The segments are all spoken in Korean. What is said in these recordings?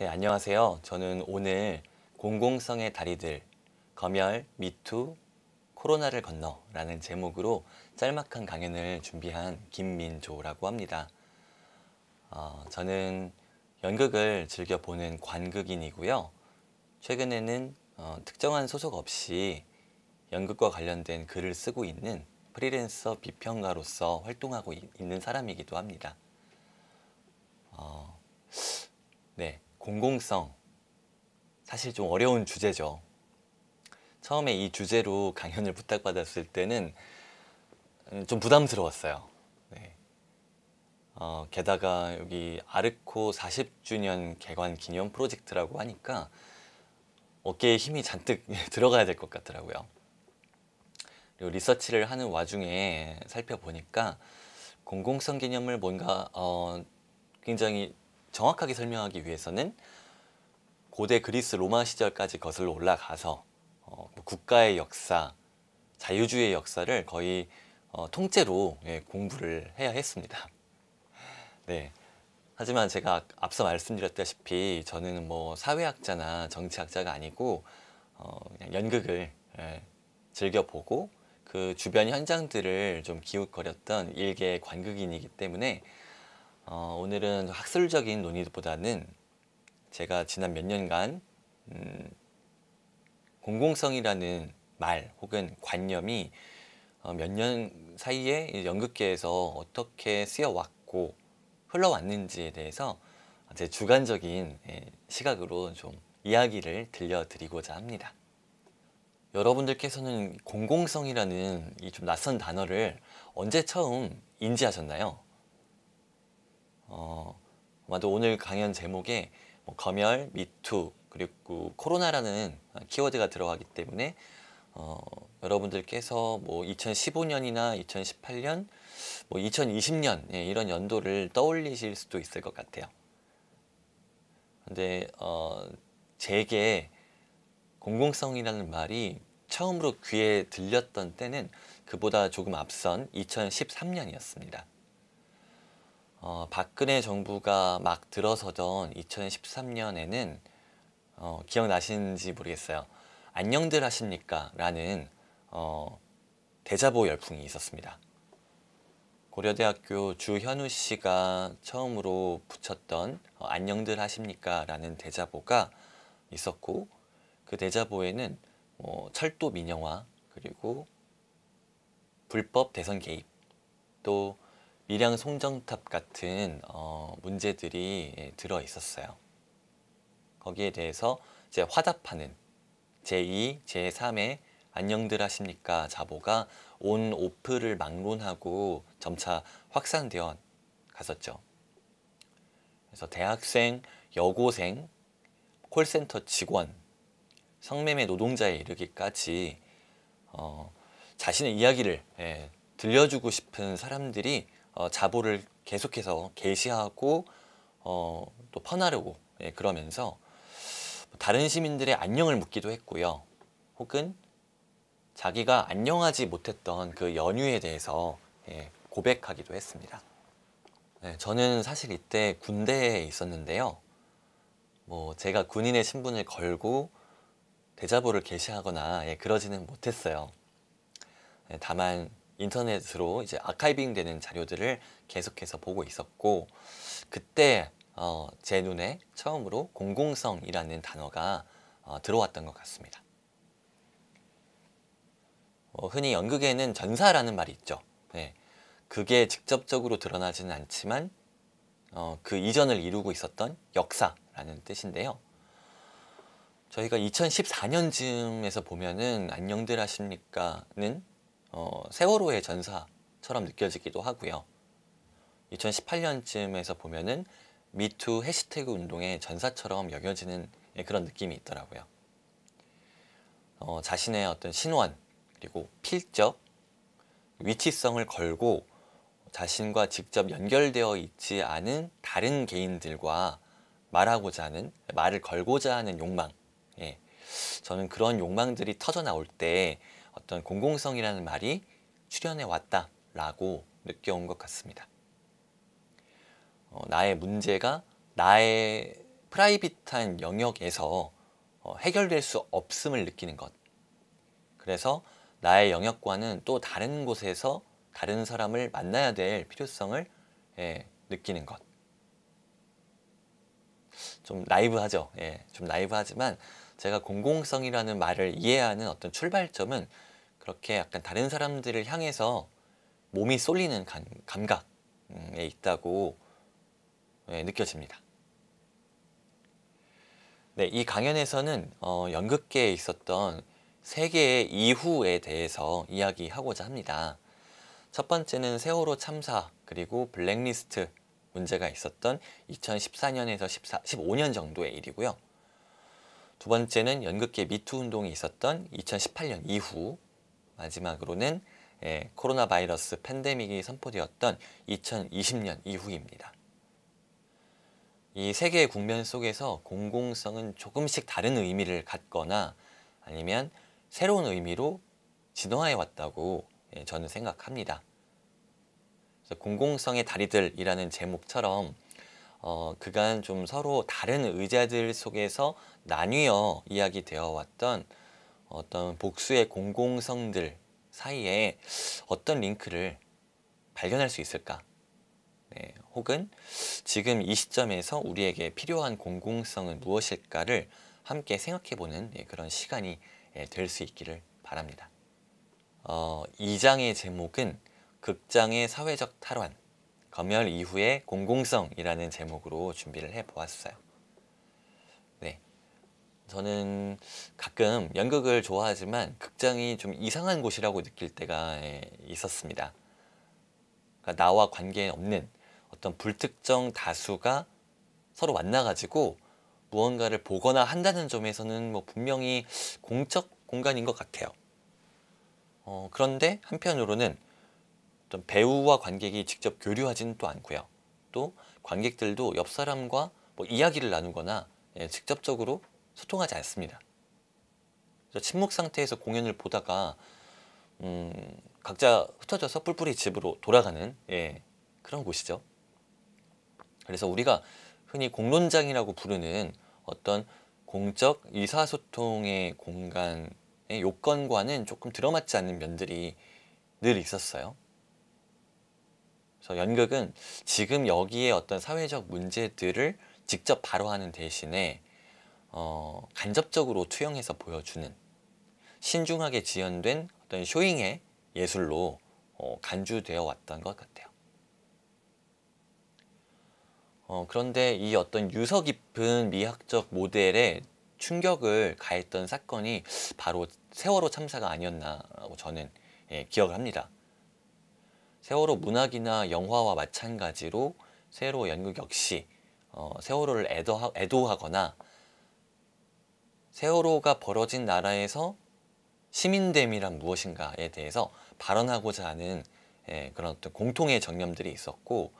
네, 안녕하세요. 저는 오늘 공공성의 다리들, 검열, 미투, 코로나를 건너 라는 제목으로 짤막한 강연을 준비한 김민조라고 합니다. 어, 저는 연극을 즐겨보는 관극인이고요. 최근에는 어, 특정한 소속 없이 연극과 관련된 글을 쓰고 있는 프리랜서 비평가로서 활동하고 있는 사람이기도 합니다. 어, 공공성. 사실 좀 어려운 주제죠. 처음에 이 주제로 강연을 부탁받았을 때는 음, 좀 부담스러웠어요. 네. 어, 게다가 여기 아르코 40주년 개관 기념 프로젝트라고 하니까 어깨에 힘이 잔뜩 들어가야 될 것 같더라고요. 그리고 리서치를 하는 와중에 살펴보니까 공공성 개념을 뭔가 어, 굉장히 정확하게 설명하기 위해서는 고대 그리스 로마 시절까지 거슬러 올라가서 어, 뭐 국가의 역사, 자유주의의 역사를 거의 어, 통째로 예, 공부를 해야 했습니다. 네. 하지만 제가 앞서 말씀드렸다시피 저는 뭐 사회학자나 정치학자가 아니고 어, 그냥 연극을 예, 즐겨보고 그 주변 현장들을 좀 기웃거렸던 일개 관극인이기 때문에 어, 오늘은 학술적인 논의보다는 제가 지난 몇 년간 음, 공공성이라는 말 혹은 관념이 어, 몇년 사이에 연극계에서 어떻게 쓰여왔고 흘러왔는지에 대해서 제 주관적인 예, 시각으로 좀 이야기를 들려드리고자 합니다. 여러분들께서는 공공성이라는 이 좀 낯선 단어를 언제 처음 인지하셨나요? 어, 아마도 오늘 강연 제목에 뭐 검열, 미투, 그리고 코로나라는 키워드가 들어가기 때문에 어, 여러분들께서 뭐 2015년이나 2018년, 뭐 2020년 예, 이런 연도를 떠올리실 수도 있을 것 같아요. 근데 어, 제게 공공성이라는 말이 처음으로 귀에 들렸던 때는 그보다 조금 앞선 2013년이었습니다. 어, 박근혜 정부가 막 들어서던 2013년에는 어, 기억나시는지 모르겠어요. 안녕들 하십니까? 라는 어, 대자보 열풍이 있었습니다. 고려대학교 주현우 씨가 처음으로 붙였던 어, 안녕들 하십니까? 라는 대자보가 있었고 그 대자보에는 뭐 철도 민영화 그리고 불법 대선 개입 또 미량 송정탑 같은 어, 문제들이 예, 들어 있었어요. 거기에 대해서 이제 화답하는 제2, 제3의 안녕들 하십니까 자보가 온 오프를 막론하고 점차 확산되어 갔었죠. 그래서 대학생, 여고생, 콜센터 직원, 성매매 노동자에 이르기까지 어, 자신의 이야기를 예, 들려주고 싶은 사람들이 어, 자보를 계속해서 게시하고 어, 또 퍼나르고 예, 그러면서 다른 시민들의 안녕을 묻기도 했고요. 혹은 자기가 안녕하지 못했던 그 연유에 대해서 예, 고백하기도 했습니다. 네, 저는 사실 이때 군대에 있었는데요. 뭐 제가 군인의 신분을 걸고 대자보를 게시하거나 예, 그러지는 못했어요. 예, 다만 인터넷으로 이제 아카이빙 되는 자료들을 계속해서 보고 있었고 그때 어, 제 눈에 처음으로 공공성이라는 단어가 어, 들어왔던 것 같습니다. 어, 흔히 연극에는 전사라는 말이 있죠. 네. 그게 직접적으로 드러나지는 않지만 어, 그 이전을 이루고 있었던 역사라는 뜻인데요. 저희가 2014년쯤에서 보면은 안녕들 하십니까는 어, 세월호의 전사처럼 느껴지기도 하고요. 2018년쯤에서 보면은 미투 해시태그 운동의 전사처럼 여겨지는 예, 그런 느낌이 있더라고요. 어, 자신의 어떤 신원 그리고 필적 위치성을 걸고 자신과 직접 연결되어 있지 않은 다른 개인들과 말하고자 하는 말을 걸고자 하는 욕망 예. 저는 그런 욕망들이 터져 나올 때 어떤 공공성이라는 말이 출현해 왔다라고 느껴온 것 같습니다. 어, 나의 문제가 나의 프라이빗한 영역에서 어, 해결될 수 없음을 느끼는 것. 그래서 나의 영역과는 또 다른 곳에서 다른 사람을 만나야 될 필요성을 예, 느끼는 것. 좀 라이브하죠. 예, 좀 라이브하지만 제가 공공성이라는 말을 이해하는 어떤 출발점은 그렇게 약간 다른 사람들을 향해서 몸이 쏠리는 감, 감각에 있다고 네, 느껴집니다. 네, 이 강연에서는 어, 연극계에 있었던 세계의 이후에 대해서 이야기하고자 합니다. 첫 번째는 세월호 참사 그리고 블랙리스트 문제가 있었던 2014년에서 14, 15년 정도의 일이고요. 두 번째는 연극계 미투 운동이 있었던 2018년 이후 마지막으로는 예, 코로나 바이러스 팬데믹이 선포되었던 2020년 이후입니다. 이 세계의 국면 속에서 공공성은 조금씩 다른 의미를 갖거나 아니면 새로운 의미로 진화해 왔다고 예, 저는 생각합니다. 공공성의 다리들이라는 제목처럼 어, 그간 좀 서로 다른 의자들 속에서 나뉘어 이야기되어 왔던 어떤 복수의 공공성들 사이에 어떤 링크를 발견할 수 있을까? 네, 혹은 지금 이 시점에서 우리에게 필요한 공공성은 무엇일까를 함께 생각해보는 예, 그런 시간이 예, 될수 있기를 바랍니다. 어, 2장의 제목은 극장의 사회적 탈환, 검열 이후의 공공성이라는 제목으로 준비를 해보았어요. 저는 가끔 연극을 좋아하지만 극장이 좀 이상한 곳이라고 느낄 때가 예, 있었습니다. 그러니까 나와 관계없는 어떤 불특정 다수가 서로 만나가지고 무언가를 보거나 한다는 점에서는 뭐 분명히 공적 공간인 것 같아요. 어, 그런데 한편으로는 어떤 배우와 관객이 직접 교류하지는 또 않고요. 또 관객들도 옆 사람과 뭐 이야기를 나누거나 예, 직접적으로 소통하지 않습니다. 침묵 상태에서 공연을 보다가 음, 각자 흩어져서 뿔뿔이 집으로 돌아가는 예, 그런 곳이죠. 그래서 우리가 흔히 공론장이라고 부르는 어떤 공적 의사소통의 공간의 요건과는 조금 들어맞지 않는 면들이 늘 있었어요. 그래서 연극은 지금 여기에 어떤 사회적 문제들을 직접 바로하는 대신에 어, 간접적으로 투영해서 보여주는 신중하게 지연된 어떤 쇼잉의 예술로 어, 간주되어 왔던 것 같아요. 어, 그런데 이 어떤 유서 깊은 미학적 모델에 충격을 가했던 사건이 바로 세월호 참사가 아니었나 저는 예, 기억을 합니다. 세월호 문학이나 영화와 마찬가지로 세월호 연극 역시 어, 세월호를 애도하, 거나 세월호가 벌어진 나라에서 시민됨이란 무엇인가에 대해서 발언하고자 하는 예, 그런 어떤 공통의 정념들이 있었고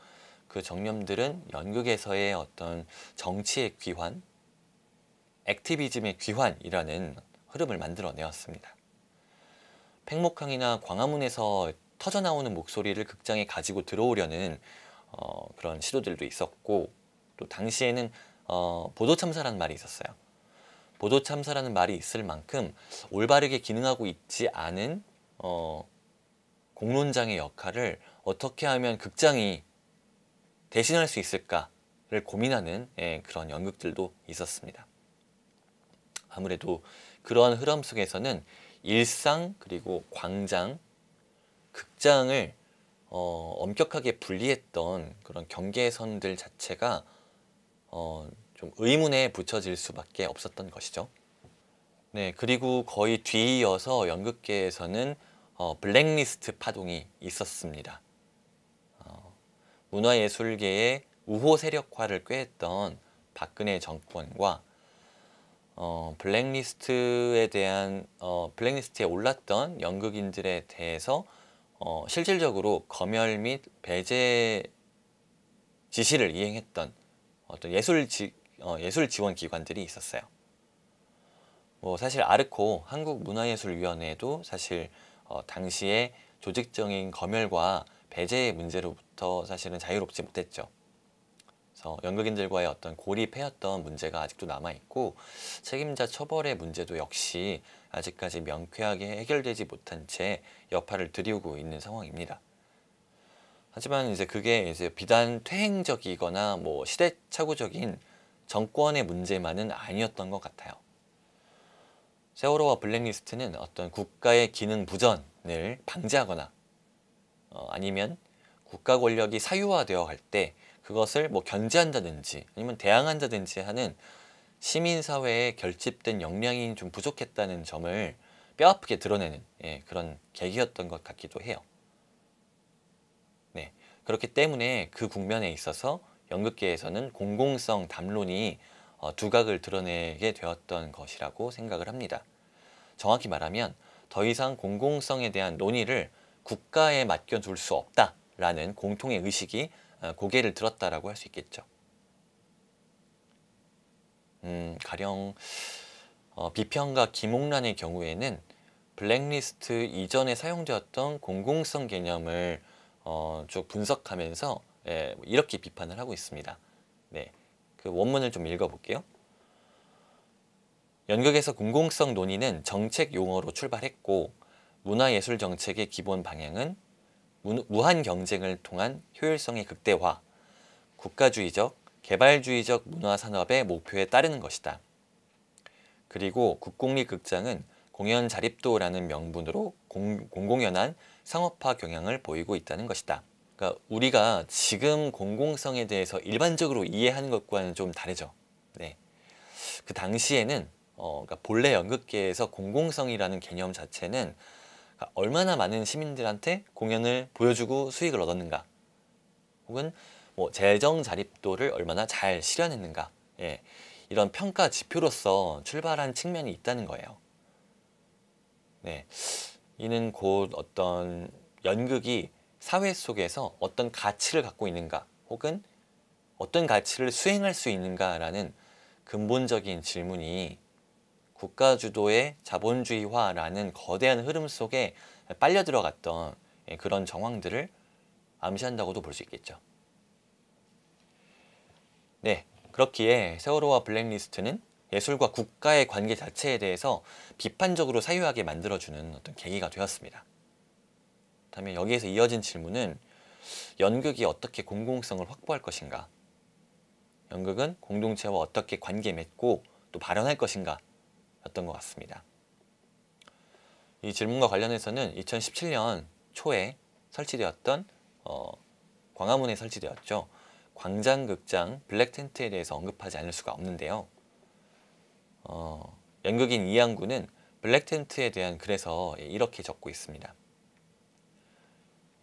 그 정념들은 연극에서의 어떤 정치의 귀환, 액티비즘의 귀환이라는 흐름을 만들어내었습니다. 팽목항이나 광화문에서 터져나오는 목소리를 극장에 가지고 들어오려는 어, 그런 시도들도 있었고 또 당시에는 어, 보도참사라 말이 있었어요. 보도 참사라는 말이 있을 만큼 올바르게 기능하고 있지 않은 어, 공론장의 역할을 어떻게 하면 극장이 대신할 수 있을까를 고민하는 예, 그런 연극들도 있었습니다. 아무래도 그러한 흐름 속에서는 일상 그리고 광장, 극장을 어, 엄격하게 분리했던 그런 경계선들 자체가 어, 좀 의문에 붙여질 수밖에 없었던 것이죠. 네, 그리고 거의 뒤이어서 연극계에서는 어, 블랙리스트 파동이 있었습니다. 어, 문화예술계의 우호 세력화를 꾀했던 박근혜 정권과 어, 블랙리스트에 대한 어, 블랙리스트에 올랐던 연극인들에 대해서 어, 실질적으로 검열 및 배제 지시를 이행했던 어떤 예술 지, 어, 예술 지원 기관들이 있었어요. 뭐 사실 아르코 한국문화예술위원회도 사실 어, 당시에 조직적인 검열과 배제의 문제로부터 사실은 자유롭지 못했죠. 그래서 연극인들과의 어떤 고립해였던 문제가 아직도 남아있고 책임자 처벌의 문제도 역시 아직까지 명쾌하게 해결되지 못한 채 여파를 들이우고 있는 상황입니다. 하지만 이제 그게 이제 비단 퇴행적이거나 뭐 시대착오적인 정권의 문제만은 아니었던 것 같아요. 세월호와 블랙리스트는 어떤 국가의 기능 부전을 방지하거나 어, 아니면 국가 권력이 사유화되어 갈 때 그것을 뭐 견제한다든지 아니면 대항한다든지 하는 시민사회에 결집된 역량이 좀 부족했다는 점을 뼈아프게 드러내는 예, 그런 계기였던 것 같기도 해요. 네, 그렇기 때문에 그 국면에 있어서 연극계에서는 공공성 담론이 어, 두각을 드러내게 되었던 것이라고 생각을 합니다. 정확히 말하면 더 이상 공공성에 대한 논의를 국가에 맡겨둘 수 없다라는 공통의 의식이 어, 고개를 들었다라고 할 수 있겠죠. 음, 가령 어, 비평가 김옥란의 경우에는 블랙리스트 이전에 사용되었던 공공성 개념을 어, 쭉 분석하면서 예, 뭐 이렇게 비판을 하고 있습니다. 네, 그 원문을 좀 읽어볼게요. 연극에서 공공성 논의는 정책 용어로 출발했고 문화예술 정책의 기본 방향은 무한 경쟁을 통한 효율성의 극대화, 국가주의적, 개발주의적 문화산업의 목표에 따르는 것이다. 그리고 국공립극장은 공연 자립도라는 명분으로 공, 공연한 상업화 경향을 보이고 있다는 것이다. 그러니까 우리가 지금 공공성에 대해서 일반적으로 이해하는 것과는 좀 다르죠. 네. 그 당시에는 어, 그러니까 본래 연극계에서 공공성이라는 개념 자체는 그러니까 얼마나 많은 시민들한테 공연을 보여주고 수익을 얻었는가 혹은 뭐 재정 자립도를 얼마나 잘 실현했는가 예. 이런 평가 지표로서 출발한 측면이 있다는 거예요. 네. 이는 곧 어떤 연극이 사회 속에서 어떤 가치를 갖고 있는가 혹은 어떤 가치를 수행할 수 있는가라는 근본적인 질문이 국가 주도의 자본주의화라는 거대한 흐름 속에 빨려 들어갔던 예, 그런 정황들을 암시한다고도 볼 수 있겠죠. 네, 그렇기에 세월호와 블랙리스트는 예술과 국가의 관계 자체에 대해서 비판적으로 사유하게 만들어주는 어떤 계기가 되었습니다. 그렇다면 여기에서 이어진 질문은 연극이 어떻게 공공성을 확보할 것인가? 연극은 공동체와 어떻게 관계 맺고 또 발현할 것인가? 였던 것 같습니다. 이 질문과 관련해서는 2017년 초에 설치되었던 어, 광화문에 설치되었죠. 광장극장 블랙텐트에 대해서 언급하지 않을 수가 없는데요. 어, 연극인 이양구는 블랙텐트에 대한 글에서 이렇게 적고 있습니다.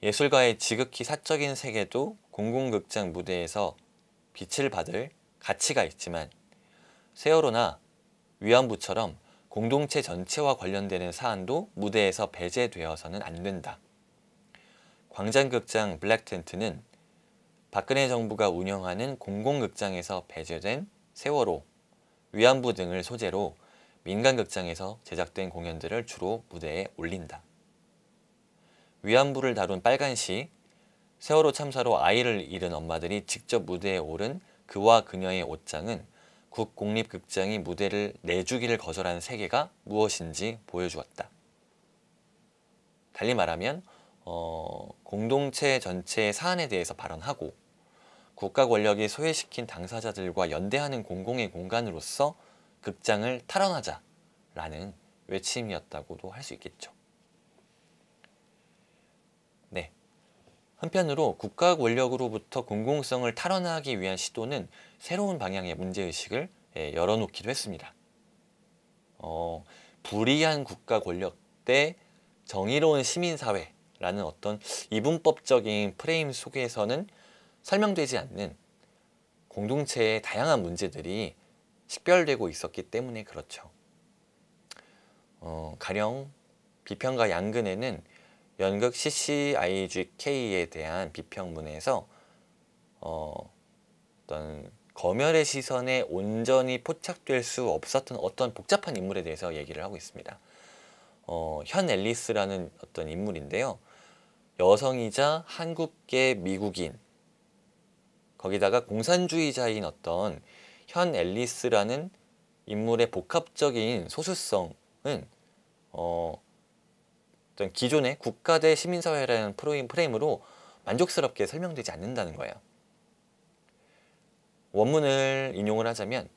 예술가의 지극히 사적인 세계도 공공극장 무대에서 빛을 받을 가치가 있지만 세월호나 위안부처럼 공동체 전체와 관련되는 사안도 무대에서 배제되어서는 안 된다. 광장극장 블랙텐트는 박근혜 정부가 운영하는 공공극장에서 배제된 세월호, 위안부 등을 소재로 민간극장에서 제작된 공연들을 주로 무대에 올린다. 위안부를 다룬 빨간 시, 세월호 참사로 아이를 잃은 엄마들이 직접 무대에 오른 그와 그녀의 옷장은 국 공립극장이 무대를 내주기를 거절하는 세계가 무엇인지 보여주었다. 달리 말하면 어, 공동체 전체의 사안에 대해서 발언하고 국가 권력이 소외시킨 당사자들과 연대하는 공공의 공간으로서 극장을 탈원하자라는 외침이었다고도 할 수 있겠죠. 한편으로 국가 권력으로부터 공공성을 탈환하기 위한 시도는 새로운 방향의 문제의식을 예, 열어놓기도 했습니다. 어, 불의한 국가 권력 대 정의로운 시민사회라는 어떤 이분법적인 프레임 속에서는 설명되지 않는 공동체의 다양한 문제들이 식별되고 있었기 때문에 그렇죠. 어, 가령 비평가 양근에는 연극 CCIGK에 대한 비평문에서 어, 떤 검열의 시선에 온전히 포착될 수 없었던 어떤 복잡한 인물에 대해서 얘기를 하고 있습니다. 어, 현 앨리스라는 어떤 인물인데요. 여성이자 한국계 미국인 거기다가 공산주의자인 어떤 현 앨리스라는 인물의 복합적인 소수성은 어, 어떤 기존의 국가 대 시민사회라는 프로인 프레임으로 만족스럽게 설명되지 않는다는 거예요. 원문을 인용을 하자면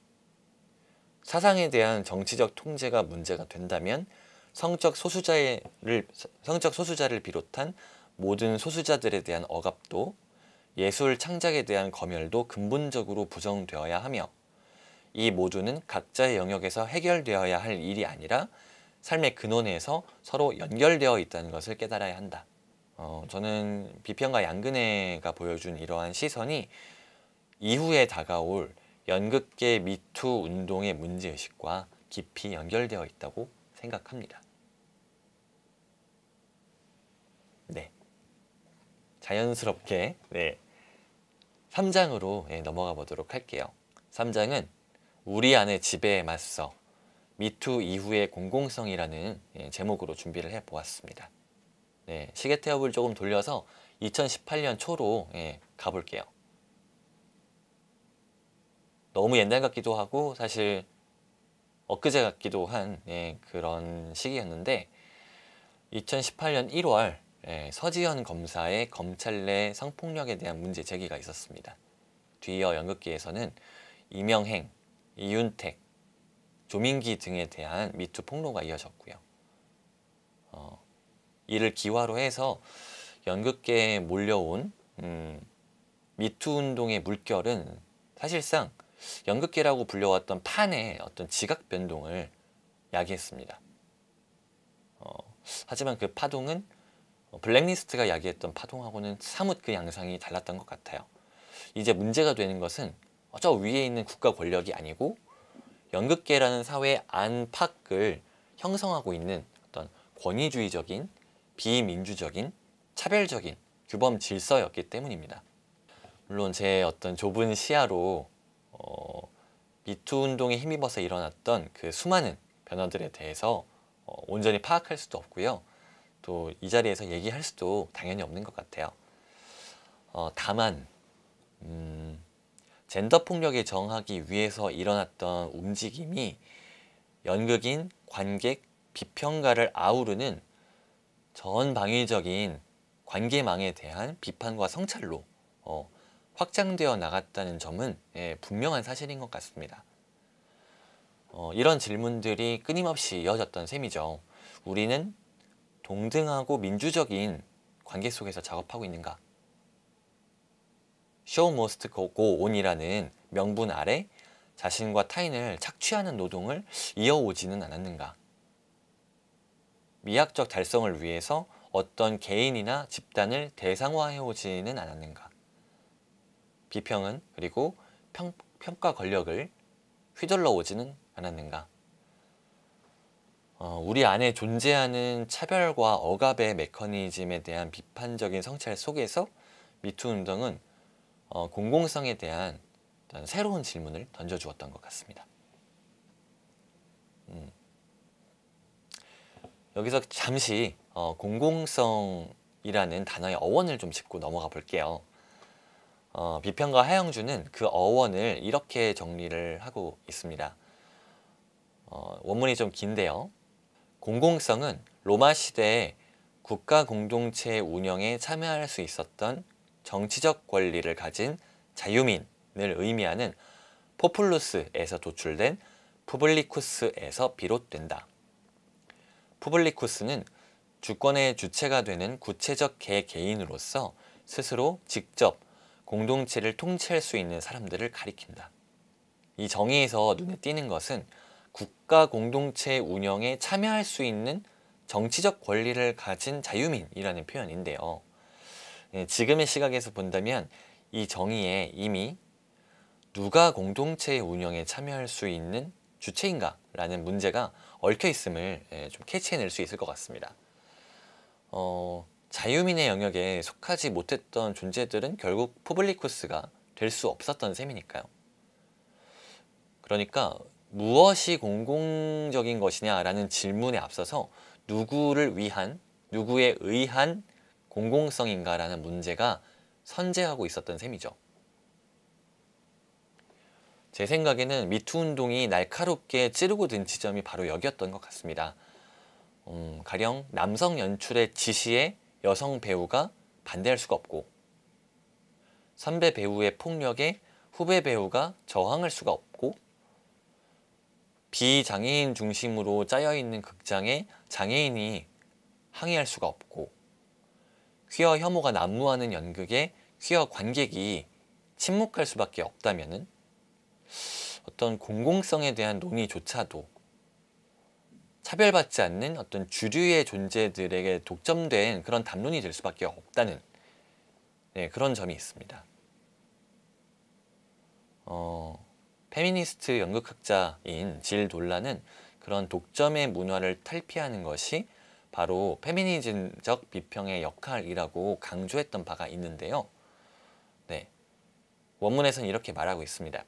사상에 대한 정치적 통제가 문제가 된다면 성적 소수자를 성적 소수자를 비롯한 모든 소수자들에 대한 억압도 예술 창작에 대한 검열도 근본적으로 부정되어야 하며 이 모두는 각자의 영역에서 해결되어야 할 일이 아니라 삶의 근원에서 서로 연결되어 있다는 것을 깨달아야 한다. 어, 저는 비평가 양근혜가 보여준 이러한 시선이 이후에 다가올 연극계 미투 운동의 문제의식과 깊이 연결되어 있다고 생각합니다. 네. 자연스럽게 네. 3장으로 네, 넘어가 보도록 할게요. 3장은 우리 안의 지배에 맞서 미투 이후의 공공성이라는 예, 제목으로 준비를 해보았습니다. 네, 시계 태엽을 조금 돌려서 2018년 초로 예, 가볼게요. 너무 옛날 같기도 하고 사실 엊그제 같기도 한 예, 그런 시기였는데 2018년 1월 예, 서지현 검사의 검찰 내 성폭력에 대한 문제 제기가 있었습니다. 뒤이어 연극기에서는 이명행, 이윤택, 조민기 등에 대한 미투 폭로가 이어졌고요. 어, 이를 기화로 해서 연극계에 몰려온 음, 미투 운동의 물결은 사실상 연극계라고 불려왔던 판의 어떤 지각 변동을 야기했습니다. 어, 하지만 그 파동은 블랙리스트가 야기했던 파동하고는 사뭇 그 양상이 달랐던 것 같아요. 이제 문제가 되는 것은 저 위에 있는 국가 권력이 아니고 연극계라는 사회 안팎을 형성하고 있는 어떤 권위주의적인, 비민주적인, 차별적인 규범 질서였기 때문입니다. 물론 제 어떤 좁은 시야로 어, 미투 운동에 힘입어서 일어났던 그 수많은 변화들에 대해서 어, 온전히 파악할 수도 없고요. 또 이 자리에서 얘기할 수도 당연히 없는 것 같아요. 어, 다만 음, 젠더 폭력에 정하기 위해서 일어났던 움직임이 연극인 관객 비평가를 아우르는 전방위적인 관계망에 대한 비판과 성찰로 어, 확장되어 나갔다는 점은 예, 분명한 사실인 것 같습니다. 어, 이런 질문들이 끊임없이 이어졌던 셈이죠. 우리는 동등하고 민주적인 관계 속에서 작업하고 있는가? show must go on이라는 명분 아래 자신과 타인을 착취하는 노동을 이어오지는 않았는가. 미학적 달성을 위해서 어떤 개인이나 집단을 대상화해오지는 않았는가. 비평은 그리고 평, 평가 권력을 휘둘러 오지는 않았는가. 어, 우리 안에 존재하는 차별과 억압의 메커니즘에 대한 비판적인 성찰 속에서 미투 운동은 어, 공공성에 대한 새로운 질문을 던져주었던 것 같습니다. 음. 여기서 잠시 어, 공공성이라는 단어의 어원을 좀 짚고 넘어가 볼게요. 어, 비평가 하영주는 그 어원을 이렇게 정리를 하고 있습니다. 어, 원문이 좀 긴데요. 공공성은 로마 시대에 국가 공동체 운영에 참여할 수 있었던 정치적 권리를 가진 자유민을 의미하는 포플루스에서 도출된 푸블리쿠스에서 비롯된다. 푸블리쿠스는 주권의 주체가 되는 구체적 개 개인으로서 스스로 직접 공동체를 통치할 수 있는 사람들을 가리킨다. 이 정의에서 눈에 띄는 것은 국가 공동체 운영에 참여할 수 있는 정치적 권리를 가진 자유민이라는 표현인데요. 예, 지금의 시각에서 본다면 이 정의에 이미 누가 공동체의 운영에 참여할 수 있는 주체인가라는 문제가 얽혀 있음을 예, 좀 캐치해낼 수 있을 것 같습니다. 어, 자유민의 영역에 속하지 못했던 존재들은 결국 포블리쿠스가 될 수 없었던 셈이니까요. 그러니까 무엇이 공공적인 것이냐라는 질문에 앞서서 누구를 위한, 누구에 의한 공공성인가라는 문제가 선제하고 있었던 셈이죠. 제 생각에는 미투 운동이 날카롭게 찌르고 든 지점이 바로 여기였던 것 같습니다. 음, 가령 남성 연출의 지시에 여성 배우가 반대할 수가 없고 선배 배우의 폭력에 후배 배우가 저항할 수가 없고 비장애인 중심으로 짜여있는 극장에 장애인이 항의할 수가 없고 퀴어 혐오가 난무하는 연극에 퀴어 관객이 침묵할 수밖에 없다면 어떤 공공성에 대한 논의조차도 차별받지 않는 어떤 주류의 존재들에게 독점된 그런 담론이 될 수밖에 없다는 네, 그런 점이 있습니다. 어, 페미니스트 연극학자인 질 논란은 그런 독점의 문화를 탈피하는 것이 바로 페미니즘적 비평의 역할이라고 강조했던 바가 있는데요. 네. 원문에서 이렇게 말하고 있습니다.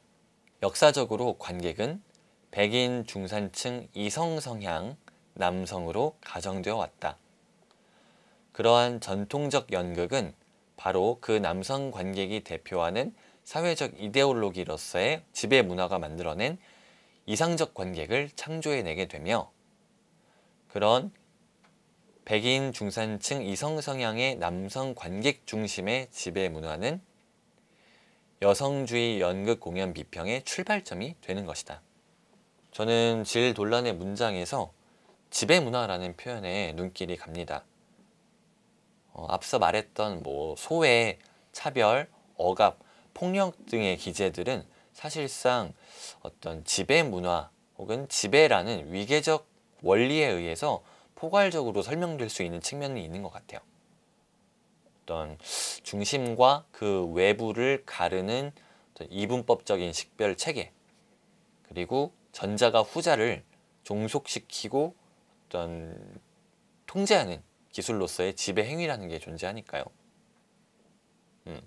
역사적으로 관객은 백인 중산층 이성 성향 남성으로 가정되어 왔다. 그러한 전통적 연극은 바로 그 남성 관객이 대표하는 사회적 이데올로기로서의 지배 문화가 만들어낸 이상적 관객을 창조해내게 되며 그런 백인 중산층 이성 성향의 남성 관객 중심의 지배 문화는 여성주의 연극 공연 비평의 출발점이 되는 것이다. 저는 질 논란의 문장에서 지배 문화라는 표현에 눈길이 갑니다. 어, 앞서 말했던 뭐 소외, 차별, 억압, 폭력 등의 기재들은 사실상 어떤 지배 문화 혹은 지배라는 위계적 원리에 의해서 포괄적으로 설명될 수 있는 측면이 있는 것 같아요. 어떤 중심과 그 외부를 가르는 이분법적인 식별 체계 그리고 전자가 후자를 종속시키고 어떤 통제하는 기술로서의 지배 행위라는 게 존재하니까요. 음.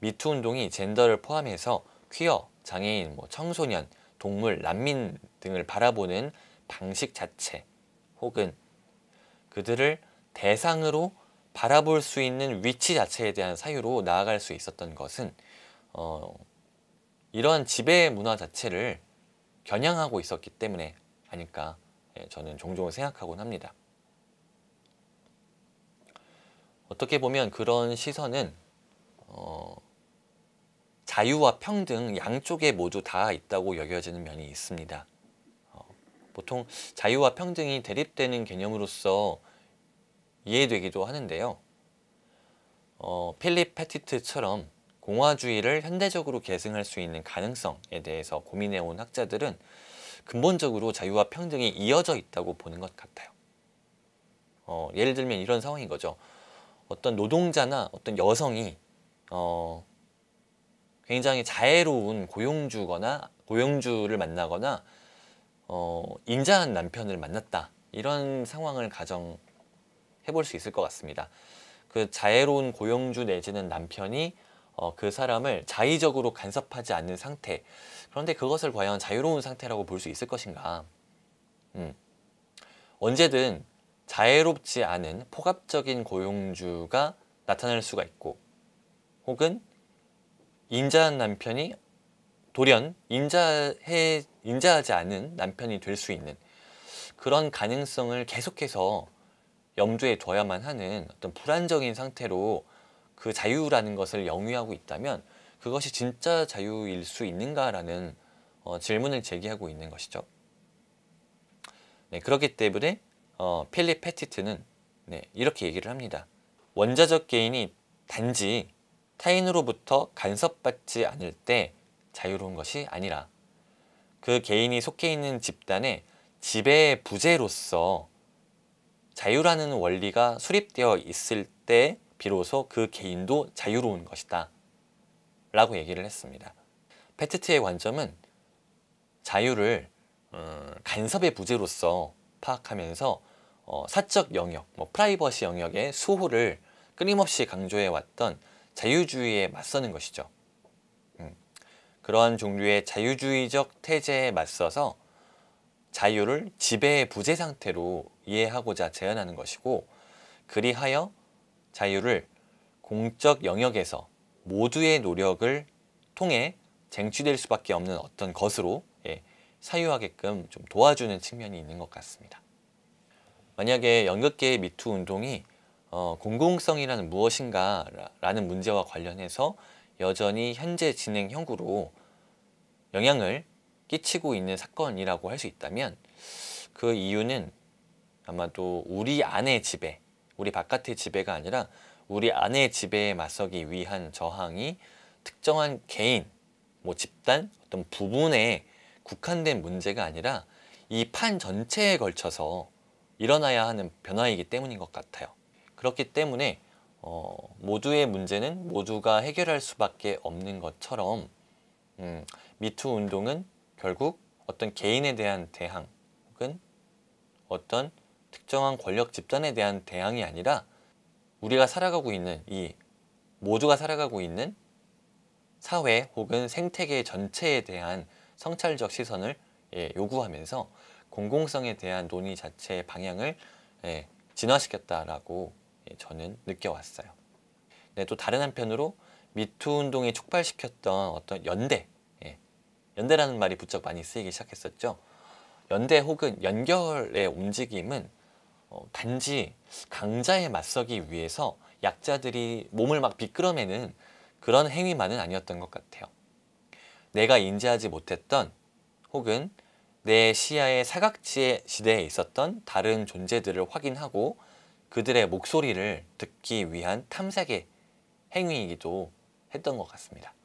미투 운동이 젠더를 포함해서 퀴어, 장애인, 뭐 청소년, 동물, 난민 등을 바라보는 방식 자체 혹은 그들을 대상으로 바라볼 수 있는 위치 자체에 대한 사유로 나아갈 수 있었던 것은 어, 이러한 지배 문화 자체를 겨냥하고 있었기 때문에 아닐까 예, 저는 종종 생각하곤 합니다. 어떻게 보면 그런 시선은 어, 자유와 평등 양쪽에 모두 다 있다고 여겨지는 면이 있습니다. 어, 보통 자유와 평등이 대립되는 개념으로서 이해되기도 하는데요. 어, 필립 패티트처럼 공화주의를 현대적으로 계승할 수 있는 가능성에 대해서 고민해온 학자들은 근본적으로 자유와 평등이 이어져 있다고 보는 것 같아요. 어, 예를 들면 이런 상황인 거죠. 어떤 노동자나 어떤 여성이 어, 굉장히 자애로운 고용주거나 고용주를 만나거나 어, 인자한 남편을 만났다 이런 상황을 가정하 해볼 수 있을 것 같습니다. 그 자애로운 고용주 내지는 남편이 어, 그 사람을 자의적으로 간섭하지 않는 상태 그런데 그것을 과연 자유로운 상태라고 볼 수 있을 것인가 음. 언제든 자애롭지 않은 포갑적인 고용주가 나타날 수가 있고 혹은 인자한 남편이 돌연 인자해 인자하지 않은 남편이 될 수 있는 그런 가능성을 계속해서 염두에 둬야만 하는 어떤 불안정인 상태로 그 자유라는 것을 영위하고 있다면 그것이 진짜 자유일 수 있는가라는 어, 질문을 제기하고 있는 것이죠. 네, 그렇기 때문에 어, 필립 페티트는 네, 이렇게 얘기를 합니다. 원자적 개인이 단지 타인으로부터 간섭받지 않을 때 자유로운 것이 아니라 그 개인이 속해 있는 집단의 지배의 부재로서 자유라는 원리가 수립되어 있을 때 비로소 그 개인도 자유로운 것이다 라고 얘기를 했습니다. 페트트의 관점은 자유를 음, 간섭의 부재로서 파악하면서 어, 사적 영역, 뭐 프라이버시 영역의 수호를 끊임없이 강조해왔던 자유주의에 맞서는 것이죠. 음, 그러한 종류의 자유주의적 태제에 맞서서 자유를 지배의 부재 상태로 이해하고자 재현하는 것이고 그리하여 자유를 공적 영역에서 모두의 노력을 통해 쟁취될 수밖에 없는 어떤 것으로 예, 사유하게끔 좀 도와주는 측면이 있는 것 같습니다. 만약에 연극계의 미투 운동이 어, 공공성이라는 무엇인가라는 문제와 관련해서 여전히 현재 진행 형구로 영향을 끼치고 있는 사건이라고 할 수 있다면 그 이유는 아마도 우리 안의 지배, 우리 바깥의 지배가 아니라 우리 안의 지배에 맞서기 위한 저항이 특정한 개인, 뭐 집단, 어떤 부분에 국한된 문제가 아니라 이 판 전체에 걸쳐서 일어나야 하는 변화이기 때문인 것 같아요. 그렇기 때문에 어, 모두의 문제는 모두가 해결할 수밖에 없는 것처럼 음, 미투 운동은 결국 어떤 개인에 대한 대항 혹은 어떤 특정한 권력 집단에 대한 대항이 아니라 우리가 살아가고 있는 이 모두가 살아가고 있는 사회 혹은 생태계 전체에 대한 성찰적 시선을 예, 요구하면서 공공성에 대한 논의 자체의 방향을 예, 진화시켰다라고 예, 저는 느껴왔어요. 네, 또 다른 한편으로 미투 운동이 촉발시켰던 어떤 연대, 예, 연대라는 말이 부쩍 많이 쓰이기 시작했었죠. 연대 혹은 연결의 움직임은 어, 단지 강자에 맞서기 위해서 약자들이 몸을 막 비끄러매는 그런 행위만은 아니었던 것 같아요. 내가 인지하지 못했던 혹은 내 시야의 사각지의 시대에 있었던 다른 존재들을 확인하고 그들의 목소리를 듣기 위한 탐색의 행위이기도 했던 것 같습니다.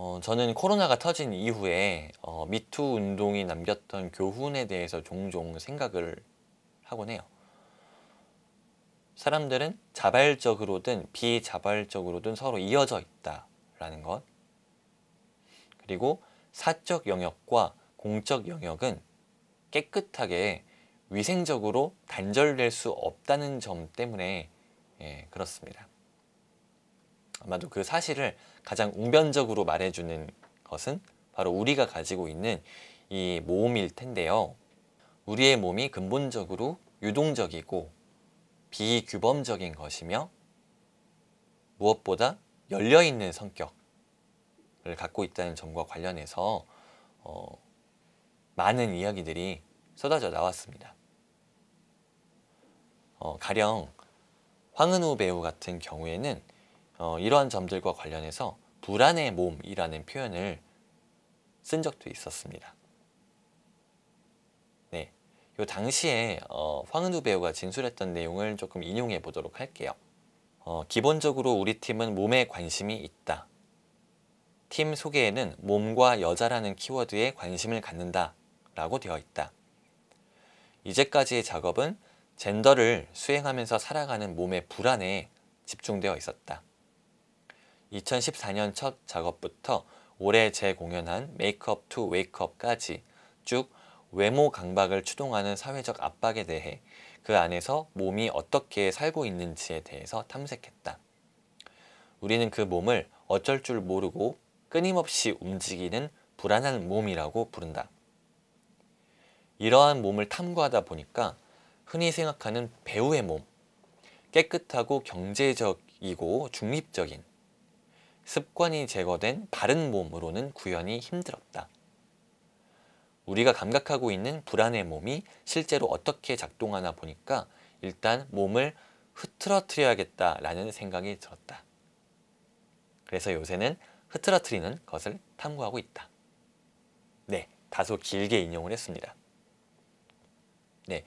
어, 저는 코로나가 터진 이후에 어, 미투 운동이 남겼던 교훈에 대해서 종종 생각을 하곤 해요. 사람들은 자발적으로든 비자발적으로든 서로 이어져 있다라는 것. 그리고 사적 영역과 공적 영역은 깨끗하게 위생적으로 단절될 수 없다는 점 때문에 예, 그렇습니다. 아마도 그 사실을 가장 웅변적으로 말해주는 것은 바로 우리가 가지고 있는 이 몸일 텐데요. 우리의 몸이 근본적으로 유동적이고 비규범적인 것이며 무엇보다 열려있는 성격을 갖고 있다는 점과 관련해서 어, 많은 이야기들이 쏟아져 나왔습니다. 어, 가령 황은우 배우 같은 경우에는 어, 이러한 점들과 관련해서 불안의 몸이라는 표현을 쓴 적도 있었습니다. 네, 요 당시에 어, 황은우 배우가 진술했던 내용을 조금 인용해 보도록 할게요. 어, 기본적으로 우리 팀은 몸에 관심이 있다. 팀 소개에는 몸과 여자라는 키워드에 관심을 갖는다 라고 되어 있다. 이제까지의 작업은 젠더를 수행하면서 살아가는 몸의 불안에 집중되어 있었다. 2014년 첫 작업부터 올해 재공연한 메이크업 투 웨이크업까지 쭉 외모 강박을 추동하는 사회적 압박에 대해 그 안에서 몸이 어떻게 살고 있는지에 대해서 탐색했다. 우리는 그 몸을 어쩔 줄 모르고 끊임없이 움직이는 불안한 몸이라고 부른다. 이러한 몸을 탐구하다 보니까 흔히 생각하는 배우의 몸, 깨끗하고 경제적이고 중립적인 습관이 제거된 바른 몸으로는 구현이 힘들었다. 우리가 감각하고 있는 불안의 몸이 실제로 어떻게 작동하나 보니까 일단 몸을 흐트러트려야겠다라는 생각이 들었다. 그래서 요새는 흐트러트리는 것을 탐구하고 있다. 네, 다소 길게 인용을 했습니다. 네,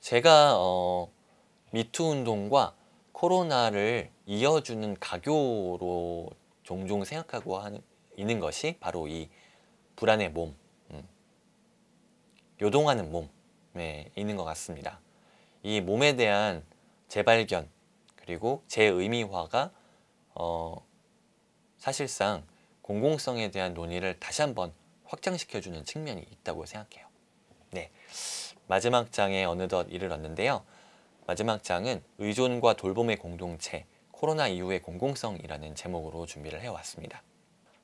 제가 어, 미투 운동과 코로나를 이어주는 가교로 종종 생각하고 하는, 있는 것이 바로 이 불안의 몸, 음, 요동하는 몸에 있는 것 같습니다. 이 몸에 대한 재발견 그리고 재의미화가 어, 사실상 공공성에 대한 논의를 다시 한번 확장시켜주는 측면이 있다고 생각해요. 네, 마지막 장에 어느덧 이르렀는데요. 마지막 장은 의존과 돌봄의 공동체 코로나 이후의 공공성이라는 제목으로 준비를 해왔습니다.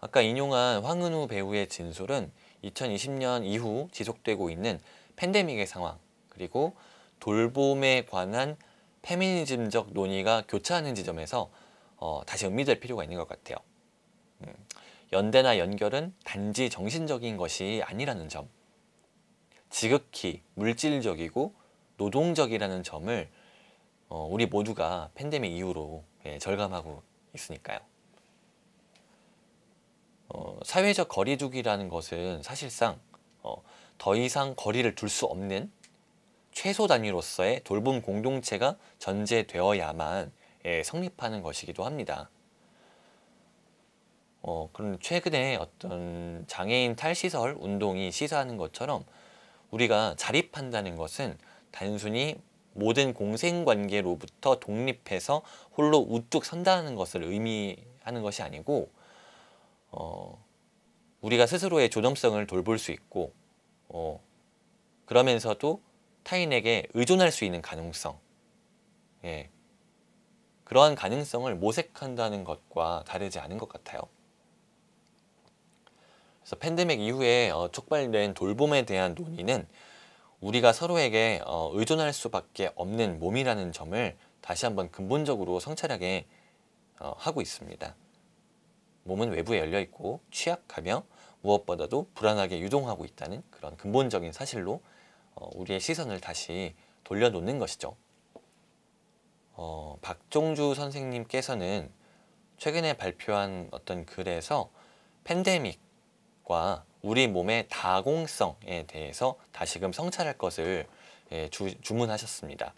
아까 인용한 황은우 배우의 진술은 2020년 이후 지속되고 있는 팬데믹의 상황 그리고 돌봄에 관한 페미니즘적 논의가 교차하는 지점에서 어, 다시 음미될 필요가 있는 것 같아요. 음, 연대나 연결은 단지 정신적인 것이 아니라는 점 지극히 물질적이고 노동적이라는 점을 어, 우리 모두가 팬데믹 이후로 예, 절감하고 있으니까요. 어, 사회적 거리두기라는 것은 사실상 어, 더 이상 거리를 둘 수 없는 최소 단위로서의 돌봄 공동체가 전제되어야만 예, 성립하는 것이기도 합니다. 어, 그럼 최근에 어떤 장애인 탈시설 운동이 시사하는 것처럼 우리가 자립한다는 것은 단순히 모든 공생관계로부터 독립해서 홀로 우뚝 선다는 것을 의미하는 것이 아니고 어, 우리가 스스로의 조정성을 돌볼 수 있고 어, 그러면서도 타인에게 의존할 수 있는 가능성 예. 그러한 가능성을 모색한다는 것과 다르지 않은 것 같아요. 그래서 팬데믹 이후에 어, 촉발된 돌봄에 대한 논의는 우리가 서로에게 어, 의존할 수밖에 없는 몸이라는 점을 다시 한번 근본적으로 성찰하게 어, 하고 있습니다. 몸은 외부에 열려 있고 취약하며 무엇보다도 불안하게 유동하고 있다는 그런 근본적인 사실로 어, 우리의 시선을 다시 돌려놓는 것이죠. 어, 박종주 선생님께서는 최근에 발표한 어떤 글에서 팬데믹과 우리 몸의 다공성에 대해서 다시금 성찰할 것을 예, 주, 주문하셨습니다.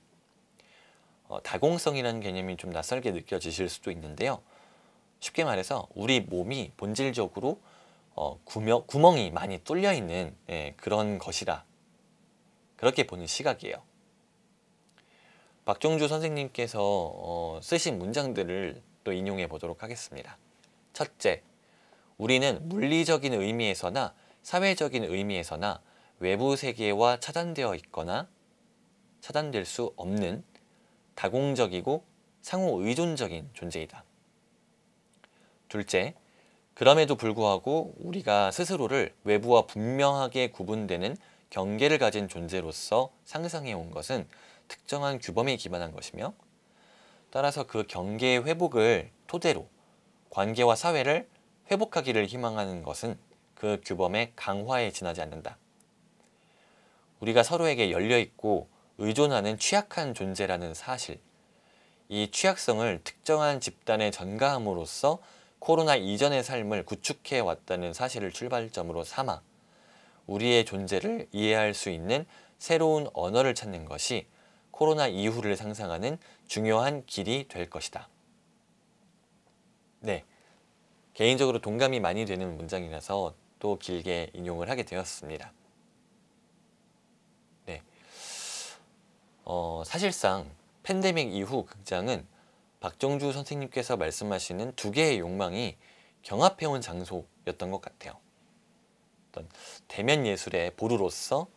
어, 다공성이라는 개념이 좀 낯설게 느껴지실 수도 있는데요. 쉽게 말해서 우리 몸이 본질적으로 어, 구명, 구멍이 많이 뚫려 있는 예, 그런 것이라 그렇게 보는 시각이에요. 박종주 선생님께서 어, 쓰신 문장들을 또 인용해 보도록 하겠습니다. 첫째, 우리는 물리적인 의미에서나 사회적인 의미에서나 외부 세계와 차단되어 있거나 차단될 수 없는 다공적이고 상호 의존적인 존재이다. 둘째, 그럼에도 불구하고 우리가 스스로를 외부와 분명하게 구분되는 경계를 가진 존재로서 상상해 온 것은 특정한 규범에 기반한 것이며 따라서 그 경계의 회복을 토대로 관계와 사회를 회복하기를 희망하는 것은 그 규범의 강화에 지나지 않는다. 우리가 서로에게 열려있고 의존하는 취약한 존재라는 사실, 이 취약성을 특정한 집단에 전가함으로써 코로나 이전의 삶을 구축해 왔다는 사실을 출발점으로 삼아 우리의 존재를 이해할 수 있는 새로운 언어를 찾는 것이 코로나 이후를 상상하는 중요한 길이 될 것이다. 네. 개인적으로 동감이 많이 되는 문장이라서 또 길게 인용을 하게 되었습니다. 네. 어, 사실상 팬데믹 이후 극장은 박정주 선생님께서 말씀하시는 두 개의 욕망이 경합해온 장소였던 것 같아요. 어떤 대면 예술의 보루로서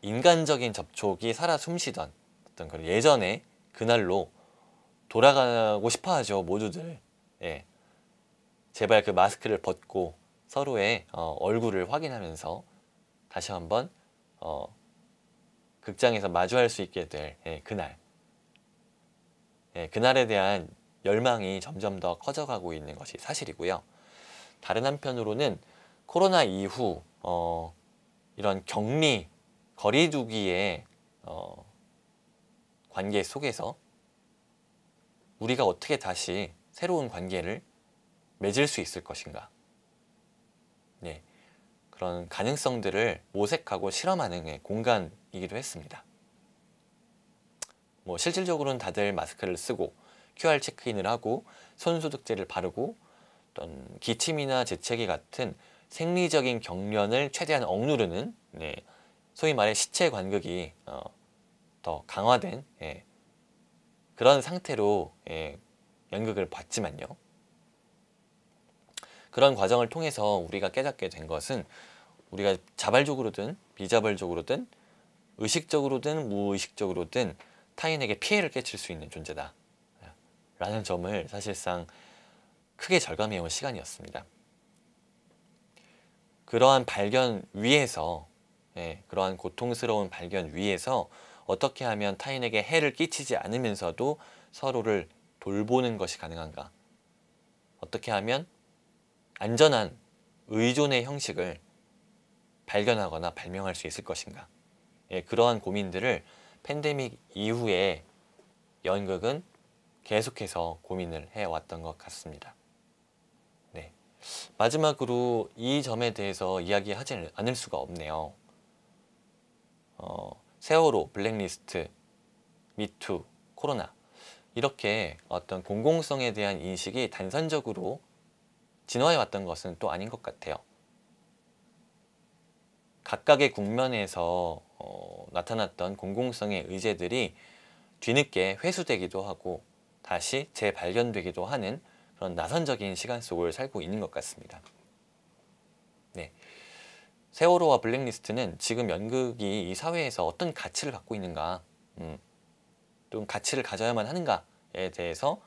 인간적인 접촉이 살아 숨쉬던 어떤 그런 예전의 그날로 돌아가고 싶어하죠 모두들. 예. 제발 그 마스크를 벗고 서로의 어, 얼굴을 확인하면서 다시 한번 어, 극장에서 마주할 수 있게 될 예, 그날 예, 그날에 대한 열망이 점점 더 커져가고 있는 것이 사실이고요. 다른 한편으로는 코로나 이후 어, 이런 격리, 거리 두기의 어, 관계 속에서 우리가 어떻게 다시 새로운 관계를 맺을 수 있을 것인가 네, 그런 가능성들을 모색하고 실험하는 공간이기도 했습니다. 뭐 실질적으로는 다들 마스크를 쓰고 QR 체크인을 하고 손소독제를 바르고 어떤 기침이나 재채기 같은 생리적인 경련을 최대한 억누르는 네, 소위 말해 시체 관극이 어, 더 강화된 예, 그런 상태로 예, 연극을 봤지만요. 그런 과정을 통해서 우리가 깨닫게 된 것은 우리가 자발적으로든 비자발적으로든 의식적으로든 무의식적으로든 타인에게 피해를 끼칠 수 있는 존재다 라는 점을 사실상 크게 절감해온 시간이었습니다. 그러한 발견 위에서 예, 그러한 고통스러운 발견 위에서 어떻게 하면 타인에게 해를 끼치지 않으면서도 서로를 돌보는 것이 가능한가 어떻게 하면 안전한 의존의 형식을 발견하거나 발명할 수 있을 것인가 예, 그러한 고민들을 팬데믹 이후에 연극은 계속해서 고민을 해왔던 것 같습니다. 네. 마지막으로 이 점에 대해서 이야기하지 않을 수가 없네요. 어, 세월호, 블랙리스트, 미투, 코로나 이렇게 어떤 공공성에 대한 인식이 단선적으로 진화해왔던 것은 또 아닌 것 같아요. 각각의 국면에서 어, 나타났던 공공성의 의제들이 뒤늦게 회수되기도 하고 다시 재발견되기도 하는 그런 나선적인 시간 속을 살고 있는 것 같습니다. 네. 세월호와 블랙리스트는 지금 연극이 이 사회에서 어떤 가치를 갖고 있는가, 음, 또 가치를 가져야만 하는가에 대해서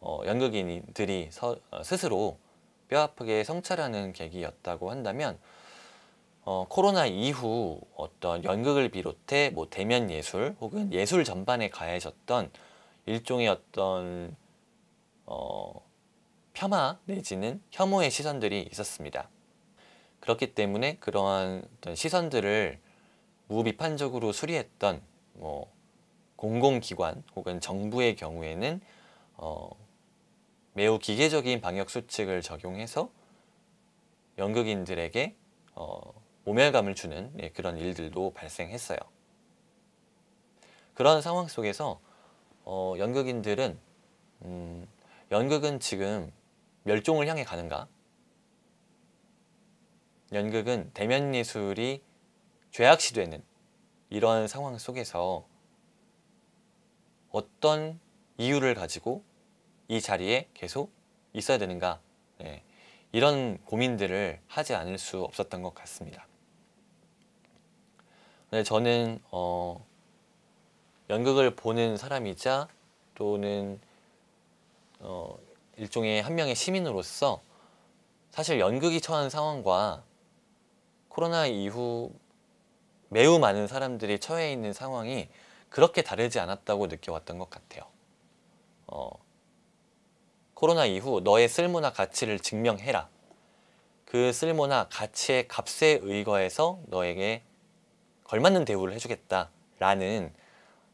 어, 연극인들이 서, 어, 스스로 뼈아프게 성찰하는 계기였다고 한다면 어, 코로나 이후 어떤 연극을 비롯해 뭐 대면 예술 혹은 예술 전반에 가해졌던 일종의 어떤 어, 폄하 내지는 혐오의 시선들이 있었습니다. 그렇기 때문에 그러한 어떤 시선들을 무비판적으로 수리했던 뭐 공공기관 혹은 정부의 경우에는 어, 매우 기계적인 방역 수칙을 적용해서 연극인들에게 어, 모멸감을 주는 예, 그런 일들도 발생했어요. 그런 상황 속에서 어, 연극인들은 음, 연극은 지금 멸종을 향해 가는가? 연극은 대면 예술이 죄악시되는 이런 상황 속에서 어떤 이유를 가지고 이 자리에 계속 있어야 되는가 네, 이런 고민들을 하지 않을 수 없었던 것 같습니다. 네, 저는 어, 연극을 보는 사람이자 또는 어, 일종의 한 명의 시민으로서 사실 연극이 처한 상황과 코로나 이후 매우 많은 사람들이 처해 있는 상황이 그렇게 다르지 않았다고 느껴왔던 것 같아요. 어, 코로나 이후 너의 쓸모나 가치를 증명해라. 그 쓸모나 가치의 값에 의거해서 너에게 걸맞는 대우를 해주겠다라는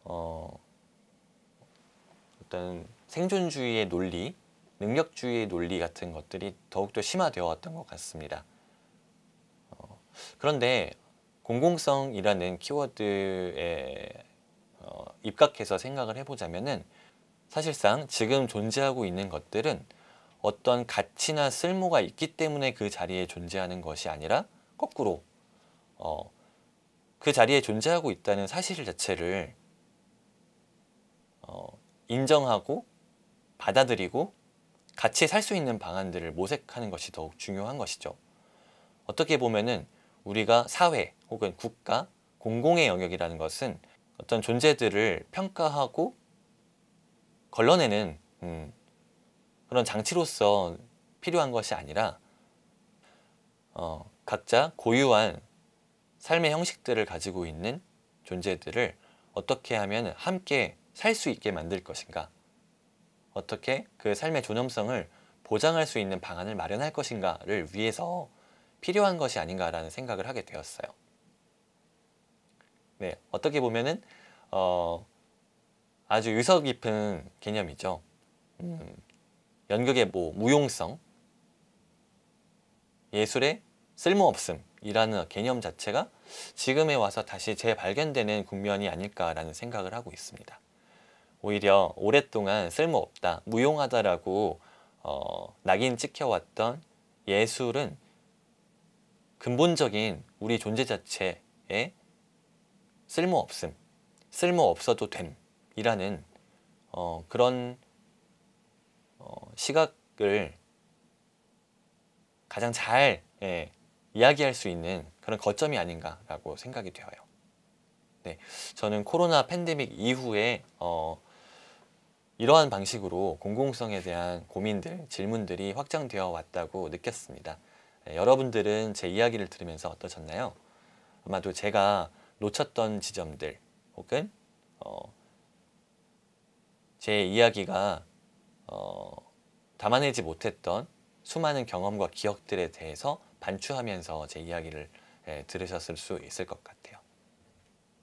어, 어떤 생존주의의 논리, 능력주의의 논리 같은 것들이 더욱더 심화되어 왔던 것 같습니다. 어, 그런데 공공성이라는 키워드에 어, 입각해서 생각을 해보자면은 사실상 지금 존재하고 있는 것들은 어떤 가치나 쓸모가 있기 때문에 그 자리에 존재하는 것이 아니라 거꾸로 어, 그 자리에 존재하고 있다는 사실 자체를 어, 인정하고 받아들이고 같이 살 수 있는 방안들을 모색하는 것이 더욱 중요한 것이죠. 어떻게 보면은 우리가 사회 혹은 국가, 공공의 영역이라는 것은 어떤 존재들을 평가하고 걸러내는 음, 그런 장치로서 필요한 것이 아니라 어, 각자 고유한 삶의 형식들을 가지고 있는 존재들을 어떻게 하면 함께 살 수 있게 만들 것인가 어떻게 그 삶의 존엄성을 보장할 수 있는 방안을 마련할 것인가를 위해서 필요한 것이 아닌가라는 생각을 하게 되었어요. 네, 어떻게 보면은 어, 아주 유서 깊은 개념이죠. 음. 음, 연극의 뭐 무용성, 예술의 쓸모없음이라는 개념 자체가 지금에 와서 다시 재발견되는 국면이 아닐까라는 생각을 하고 있습니다. 오히려 오랫동안 쓸모없다, 무용하다라고 어, 낙인 찍혀왔던 예술은 근본적인 우리 존재 자체의 쓸모없음, 쓸모없어도 된 이라는 어, 그런 어, 시각을 가장 잘 예, 이야기할 수 있는 그런 거점이 아닌가라고 생각이 되어요. 네, 저는 코로나 팬데믹 이후에 어, 이러한 방식으로 공공성에 대한 고민들, 질문들이 확장되어 왔다고 느꼈습니다. 네, 여러분들은 제 이야기를 들으면서 어떠셨나요? 아마도 제가 놓쳤던 지점들 혹은 어, 제 이야기가 어, 담아내지 못했던 수많은 경험과 기억들에 대해서 반추하면서 제 이야기를 예, 들으셨을 수 있을 것 같아요.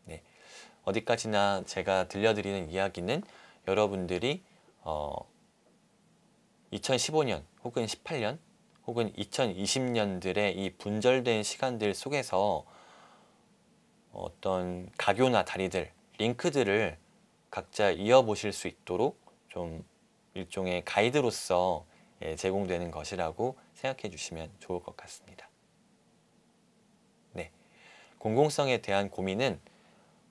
네. 어디까지나 제가 들려드리는 이야기는 여러분들이 어, 2015년 혹은 18년 혹은 2020년들의 이 분절된 시간들 속에서 어떤 가교나 다리들, 링크들을 각자 이어보실 수 있도록 좀 일종의 가이드로서 예, 제공되는 것이라고 생각해 주시면 좋을 것 같습니다. 네, 공공성에 대한 고민은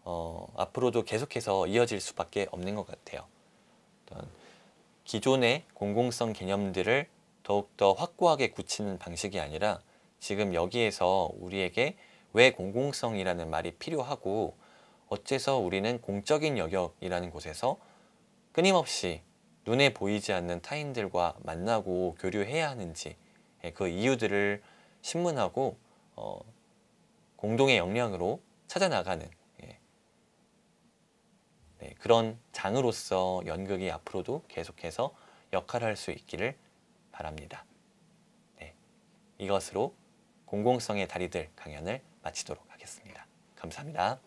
어, 앞으로도 계속해서 이어질 수밖에 없는 것 같아요. 어떤 기존의 공공성 개념들을 더욱더 확고하게 굳히는 방식이 아니라 지금 여기에서 우리에게 왜 공공성이라는 말이 필요하고 어째서 우리는 공적인 영역이라는 곳에서 끊임없이 눈에 보이지 않는 타인들과 만나고 교류해야 하는지 예, 그 이유들을 신문하고 어, 공동의 역량으로 찾아나가는 예. 네, 그런 장으로서 연극이 앞으로도 계속해서 역할할수 있기를 바랍니다. 네, 이것으로 공공성의 다리들 강연을 마치도록 하겠습니다. 감사합니다.